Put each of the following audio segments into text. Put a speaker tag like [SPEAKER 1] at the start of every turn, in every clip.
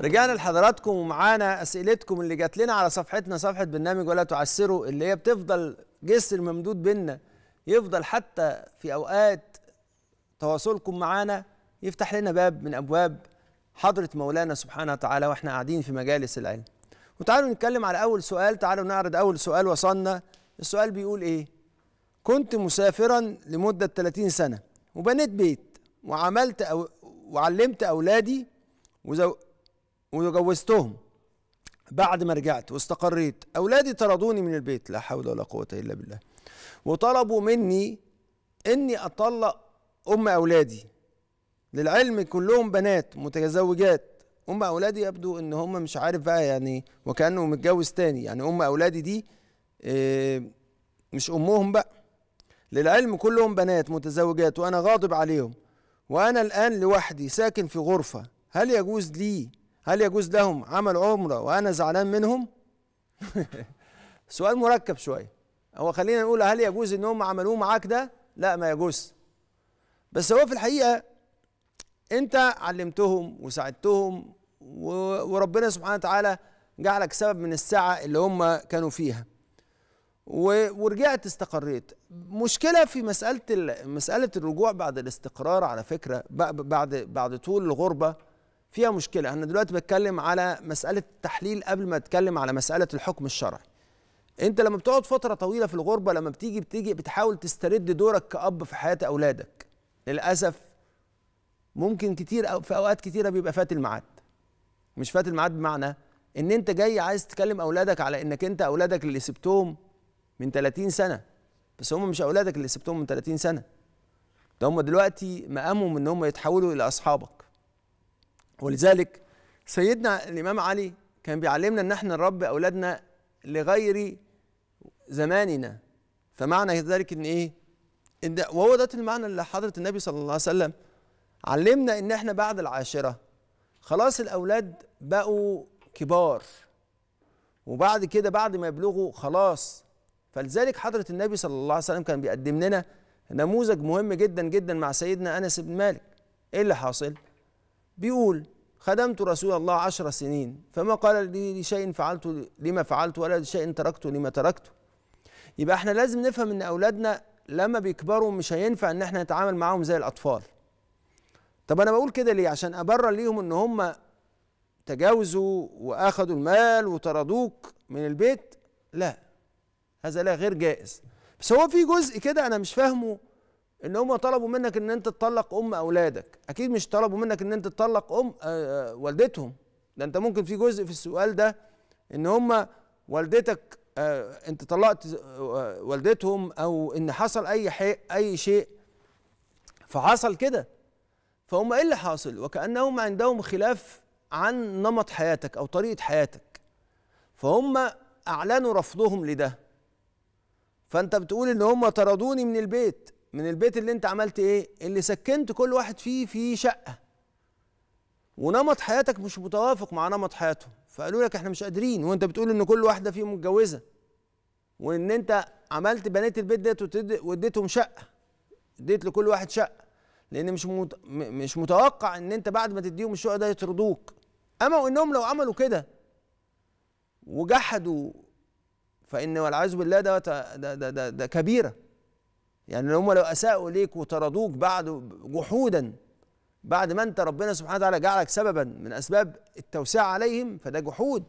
[SPEAKER 1] رجعنا لحضراتكم ومعانا اسئلتكم اللي جات لنا على صفحتنا صفحه برنامج ولا تعسروا اللي هي بتفضل جسر ممدود بينا يفضل حتى في اوقات تواصلكم معانا يفتح لنا باب من ابواب حضره مولانا سبحانه وتعالى واحنا قاعدين في مجالس العلم وتعالوا نتكلم على اول سؤال تعالوا نعرض اول سؤال وصلنا السؤال بيقول ايه كنت مسافرا لمده 30 سنه وبنيت بيت وعملت أو وعلمت اولادي وزو وجوزتهم بعد ما رجعت واستقريت أولادي طردوني من البيت لا حول ولا قوة إلا بالله وطلبوا مني إني أطلق أم أولادي للعلم كلهم بنات متزوجات ام اولادي يبدو ان هم مش عارف بقى يعني وكانه متجوز تاني يعني ام اولادي دي آه، مش امهم بقى للعلم كلهم بنات متزوجات وانا غاضب عليهم وانا الان لوحدي ساكن في غرفه هل يجوز لي هل يجوز لهم عمل عمرة وأنا زعلان منهم؟ سؤال مركب شوية هو خلينا نقول هل يجوز إن هم عملوه معاك ده؟ لا ما يجوز بس هو في الحقيقة أنت علمتهم وساعدتهم وربنا سبحانه وتعالى جعلك سبب من الساعة اللي هم كانوا فيها ورجعت استقريت مشكلة في مسألة مسألة الرجوع بعد الاستقرار على فكرة بعد بعد طول الغربة فيها مشكله انا دلوقتي بتكلم على مساله التحليل قبل ما اتكلم على مساله الحكم الشرعي انت لما بتقعد فتره طويله في الغربه لما بتيجي بتيجي بتحاول تسترد دورك كاب في حياه اولادك للاسف ممكن كتير أو في اوقات كتيره بيبقى فات الميعاد مش فات الميعاد بمعنى ان انت جاي عايز تكلم اولادك على انك انت اولادك اللي سبتهم من 30 سنه بس هم مش اولادك اللي سبتهم من 30 سنه ده هم دلوقتي مقامهم ان هم يتحولوا الى اصحابك ولذلك سيدنا الإمام علي كان بيعلمنا أن احنا نربي أولادنا لغير زماننا فمعنى ذلك أن إيه؟ إن وهو ده المعنى اللي حضرة النبي صلى الله عليه وسلم علمنا أن احنا بعد العاشرة خلاص الأولاد بقوا كبار وبعد كده بعد ما يبلغوا خلاص فلذلك حضرة النبي صلى الله عليه وسلم كان بيقدم لنا نموذج مهم جدا جدا مع سيدنا أنس بن مالك إيه اللي حاصل؟ بيقول خدمت رسول الله عشر سنين فما قال لي لشيء فعلت لما فعلت ولا لشيء تركت لما تركته يبقى احنا لازم نفهم ان اولادنا لما بيكبروا مش هينفع ان احنا نتعامل معاهم زي الاطفال طب انا بقول كده ليه عشان ابرر ليهم ان هم تجاوزوا واخدوا المال وطردوك من البيت لا هذا لا غير جائز بس هو في جزء كده انا مش فاهمه ان هم طلبوا منك ان انت تطلق ام اولادك اكيد مش طلبوا منك ان انت تطلق ام آه، آه، والدتهم ده انت ممكن في جزء في السؤال ده ان هم والدتك آه، انت طلقت والدتهم او ان حصل اي حي اي شيء فحصل كده فهم ايه اللي حاصل وكانهم عندهم خلاف عن نمط حياتك او طريقه حياتك فهم اعلنوا رفضهم لده فانت بتقول ان هم طردوني من البيت من البيت اللي انت عملت ايه اللي سكنت كل واحد فيه في شقه ونمط حياتك مش متوافق مع نمط حياتهم فقالوا لك احنا مش قادرين وانت بتقول ان كل واحده فيهم متجوزه وان انت عملت بنيت البيت ديت واديتهم شقه اديت لكل واحد شقه لان مش مت... مش متوقع ان انت بعد ما تديهم الشقه ده يطردوك اما وانهم لو عملوا كده وجحدوا فان والعياذ بالله ده ده, ده, ده كبيره يعني هم لو اساءوا اليك وطردوك بعد جحودا بعد ما انت ربنا سبحانه وتعالى جعلك سببا من اسباب التوسعه عليهم فده جحود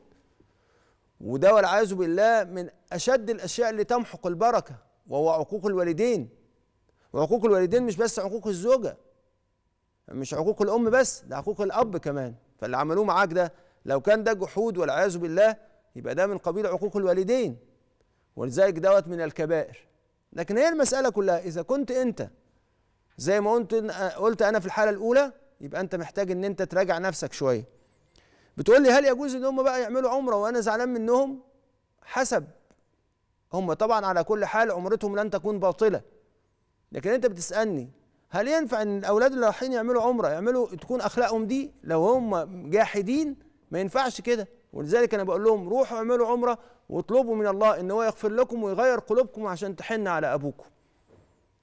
[SPEAKER 1] وده والعياذ بالله من اشد الاشياء اللي تمحق البركه وهو عقوق الوالدين وعقوق الوالدين مش بس عقوق الزوجه مش عقوق الام بس ده عقوق الاب كمان فاللي عملوه معاك ده لو كان ده جحود والعياذ بالله يبقى ده من قبيل عقوق الوالدين ولذلك دوت من الكبائر لكن هي المسألة كلها إذا كنت أنت زي ما قلت آه، قلت أنا في الحالة الأولى يبقى أنت محتاج إن أنت تراجع نفسك شوية بتقول لي هل يجوز إن هم بقى يعملوا عمرة وأنا زعلان منهم حسب هم طبعا على كل حال عمرتهم لن تكون باطلة لكن أنت بتسألني هل ينفع إن الأولاد اللي رايحين يعملوا عمرة يعملوا تكون أخلاقهم دي لو هم جاحدين ما ينفعش كده ولذلك انا بقول لهم روحوا اعملوا عمره واطلبوا من الله ان هو يغفر لكم ويغير قلوبكم عشان تحن على ابوكم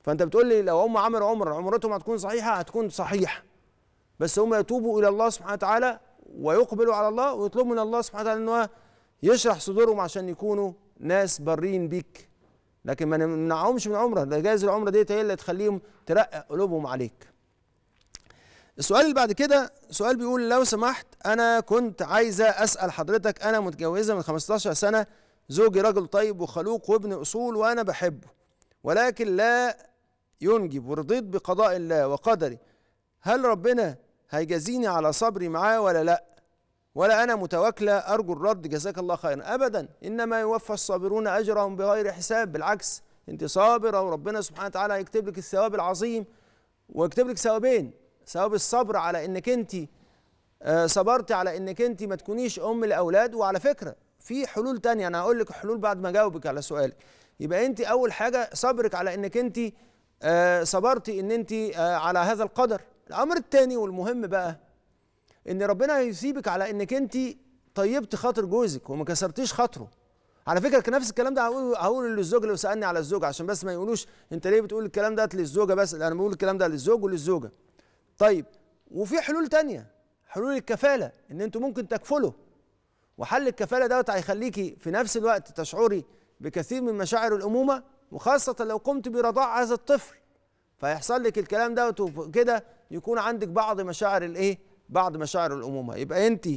[SPEAKER 1] فانت بتقول لي لو هم عملوا عمره عمرتهم هتكون صحيحه هتكون صحيحه بس هم يتوبوا الى الله سبحانه وتعالى ويقبلوا على الله ويطلبوا من الله سبحانه وتعالى ان هو يشرح صدورهم عشان يكونوا ناس برين بيك لكن ما نمنعهمش من عمره ده جايز العمره ديت هي اللي تخليهم ترقق قلوبهم عليك السؤال اللي بعد كده سؤال بيقول لو سمحت انا كنت عايزه اسال حضرتك انا متجوزه من 15 سنه زوجي رجل طيب وخلوق وابن اصول وانا بحبه ولكن لا ينجب ورضيت بقضاء الله وقدري هل ربنا هيجازيني على صبري معاه ولا لا ولا انا متواكله ارجو الرد جزاك الله خيرا ابدا انما يوفى الصابرون اجرهم بغير حساب بالعكس انت صابره وربنا سبحانه وتعالى هيكتب لك الثواب العظيم ويكتب لك ثوابين ثواب الصبر على انك انت آه، صبرت على انك انت ما تكونيش ام لاولاد وعلى فكره في حلول تانية انا هقول لك حلول بعد ما اجاوبك على سؤالك يبقى انت اول حاجه صبرك على انك انت آه، صبرتي ان انت آه، على هذا القدر الامر الثاني والمهم بقى ان ربنا يسيبك على انك انت طيبت خاطر جوزك وما كسرتيش خاطره على فكره كان نفس الكلام ده هقوله للزوج لو سالني على الزوج عشان بس ما يقولوش انت ليه بتقول الكلام ده للزوجه بس انا بقول الكلام ده للزوج وللزوجه طيب وفي حلول تانية حلول الكفالة ان انتوا ممكن تكفلوا وحل الكفالة دوت هيخليكي في نفس الوقت تشعري بكثير من مشاعر الأمومة وخاصة لو قمت برضاع هذا الطفل فيحصل لك الكلام دوت وكده يكون عندك بعض مشاعر الايه بعض مشاعر الأمومة يبقى انت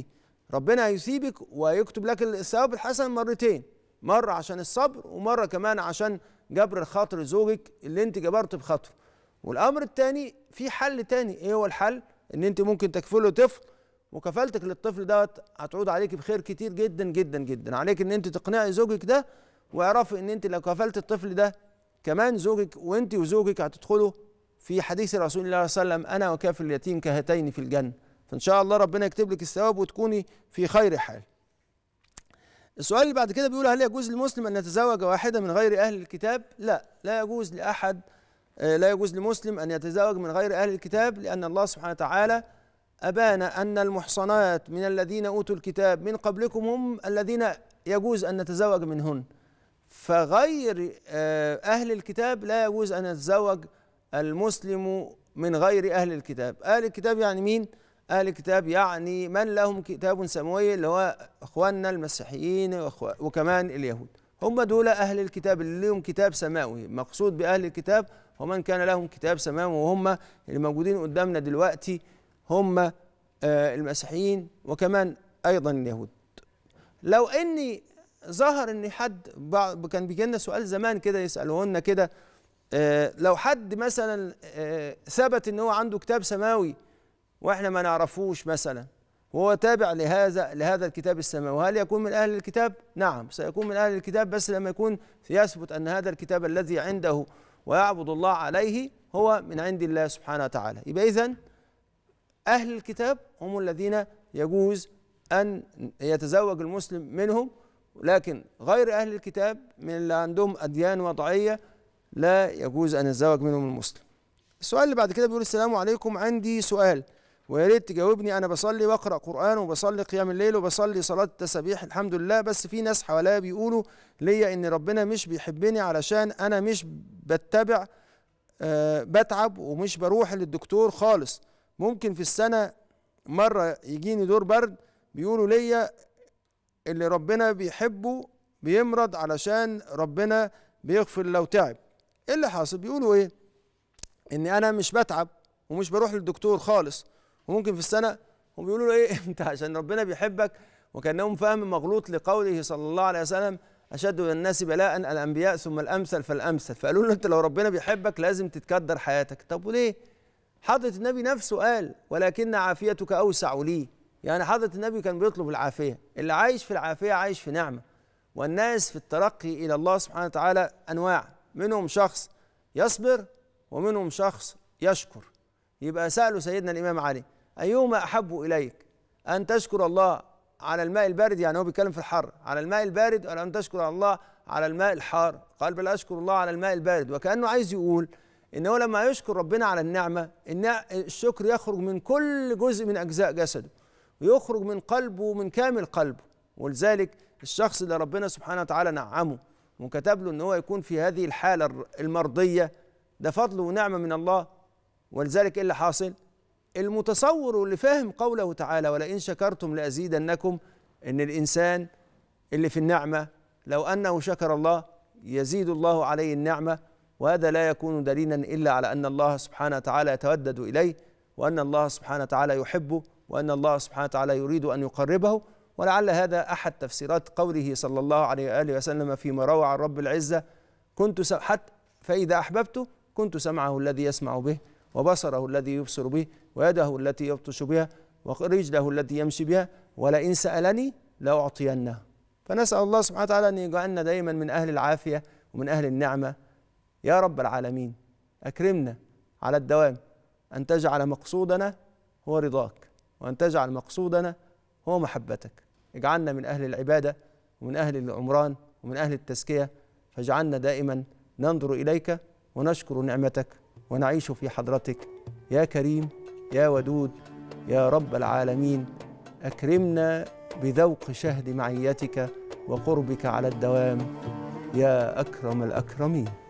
[SPEAKER 1] ربنا هيسيبك ويكتب لك الثواب الحسن مرتين مرة عشان الصبر ومرة كمان عشان جبر خاطر زوجك اللي انت جبرت بخاطره والامر الثاني في حل تاني ايه هو الحل ان انت ممكن تكفله طفل وكفالتك للطفل دوت هتعود عليك بخير كتير جدا جدا جدا عليك ان انت تقنعي زوجك ده واعرفي ان انت لو كفلت الطفل ده كمان زوجك وانت وزوجك هتدخلوا في حديث رسول الله صلى الله عليه وسلم انا وكافل اليتيم كهتين في الجنه فان شاء الله ربنا يكتب لك الثواب وتكوني في خير حال السؤال اللي بعد كده بيقول هل يجوز للمسلم ان يتزوج واحده من غير اهل الكتاب لا لا يجوز لاحد آه، لا يجوز لمسلم أن يتزوج من غير أهل الكتاب لأن الله سبحانه وتعالى أبان أن المحصنات من الذين أوتوا الكتاب من قبلكم هم الذين يجوز أن نتزوج منهن فغير آه، أهل الكتاب لا يجوز أن يتزوج المسلم من غير أهل الكتاب أهل الكتاب يعني مين؟ أهل الكتاب يعني من لهم كتاب سماوي اللي هو إخواننا المسيحيين وكمان اليهود هم دول أهل الكتاب اللي لهم كتاب سماوي مقصود بأهل الكتاب ومن كان لهم كتاب سماوي وهم اللي موجودين قدامنا دلوقتي هم آه، المسيحيين وكمان أيضا اليهود لو أني ظهر أن حد كان بيجي لنا سؤال زمان كده يسألوه لنا كده آه، لو حد مثلا آه، ثبت أن هو عنده كتاب سماوي وإحنا ما نعرفوش مثلا وهو تابع لهذا لهذا الكتاب السماوي وهل يكون من أهل الكتاب؟ نعم سيكون من أهل الكتاب بس لما يكون يثبت أن هذا الكتاب الذي عنده ويعبد الله عليه هو من عند الله سبحانه وتعالى يبقى اذا أهل الكتاب هم الذين يجوز أن يتزوج المسلم منهم لكن غير أهل الكتاب من اللي عندهم أديان وضعية لا يجوز أن يتزوج منهم المسلم السؤال اللي بعد كده بيقول السلام عليكم عندي سؤال ويا ريت تجاوبني انا بصلي واقرا قران وبصلي قيام الليل وبصلي صلاه التسبيح الحمد لله بس في ناس حواليا بيقولوا ليا ان ربنا مش بيحبني علشان انا مش بتبع أه بتعب ومش بروح للدكتور خالص ممكن في السنه مره يجيني دور برد بيقولوا ليا اللي ربنا بيحبه بيمرض علشان ربنا بيغفر لو تعب ايه اللي حاصل بيقولوا ايه ان انا مش بتعب ومش بروح للدكتور خالص وممكن في السنه هم بيقولوا له ايه انت عشان ربنا بيحبك وكانهم فهم مغلوط لقوله صلى الله عليه وسلم اشد الناس بلاء الانبياء ثم الامثل فالامثل فقالوا له انت لو ربنا بيحبك لازم تتكدر حياتك طب وليه حضره النبي نفسه قال ولكن عافيتك اوسع لي يعني حضره النبي كان بيطلب العافيه اللي عايش في العافيه عايش في نعمه والناس في الترقي الى الله سبحانه وتعالى انواع منهم شخص يصبر ومنهم شخص يشكر يبقى سألوا سيدنا الإمام علي أيهما أحب إليك أن تشكر الله على الماء البارد يعني هو بيتكلم في الحر على الماء البارد ولا أن تشكر الله على الماء الحار قال بل أشكر الله على الماء البارد وكأنه عايز يقول إن هو لما يشكر ربنا على النعمة إن الشكر يخرج من كل جزء من أجزاء جسده ويخرج من قلبه من كامل قلبه ولذلك الشخص اللي ربنا سبحانه وتعالى نعمه وكتب له إن هو يكون في هذه الحالة المرضية ده فضل ونعمة من الله ولذلك ايه اللي حاصل المتصور واللي فاهم قوله تعالى ولئن شكرتم لازيدنكم ان الانسان اللي في النعمه لو انه شكر الله يزيد الله عليه النعمه وهذا لا يكون دليلا الا على ان الله سبحانه وتعالى يتودد اليه وان الله سبحانه وتعالى يحبه وان الله سبحانه وتعالى يريد ان يقربه ولعل هذا احد تفسيرات قوله صلى الله عليه واله وسلم فيما روى عن رب العزه كنت حتى فاذا احببته كنت سمعه الذي يسمع به وبصره الذي يبصر به ويده التي يبطش بها ورجله التي يمشي بها ولئن سألني لأعطينه فنسأل الله سبحانه وتعالى أن يجعلنا دايما من أهل العافية ومن أهل النعمة يا رب العالمين أكرمنا على الدوام أن تجعل مقصودنا هو رضاك وأن تجعل مقصودنا هو محبتك اجعلنا من أهل العبادة ومن أهل العمران ومن أهل التزكية فاجعلنا دائما ننظر إليك ونشكر نعمتك ونعيش في حضرتك يا كريم يا ودود يا رب العالمين اكرمنا بذوق شهد معيتك وقربك على الدوام يا اكرم الاكرمين